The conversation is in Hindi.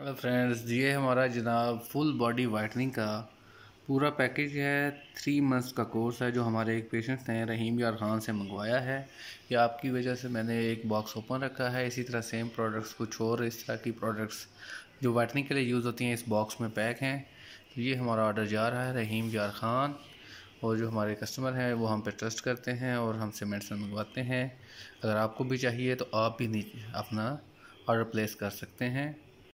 हेलो फ्रेंड्स ये हमारा जनाब फुल बॉडी वाइटनिंग का पूरा पैकेज है थ्री मंथ्स का कोर्स है जो हमारे एक पेशेंट्स ने रहीम यार खान से मंगवाया है ये आपकी वजह से मैंने एक बॉक्स ओपन रखा है इसी तरह सेम प्रोडक्ट्स कुछ और इस तरह की प्रोडक्ट्स जो वाइटनिंग के लिए यूज़ होती हैं इस बॉक्स में पैक हैं तो ये हमारा ऑर्डर जा रहा है रहीम यार खान और जो हमारे कस्टमर हैं वो हम पे ट्रस्ट करते हैं और हमसे मेडिसिन मंगवाते हैं अगर आपको भी चाहिए तो आप भी अपना ऑर्डर प्लेस कर सकते हैं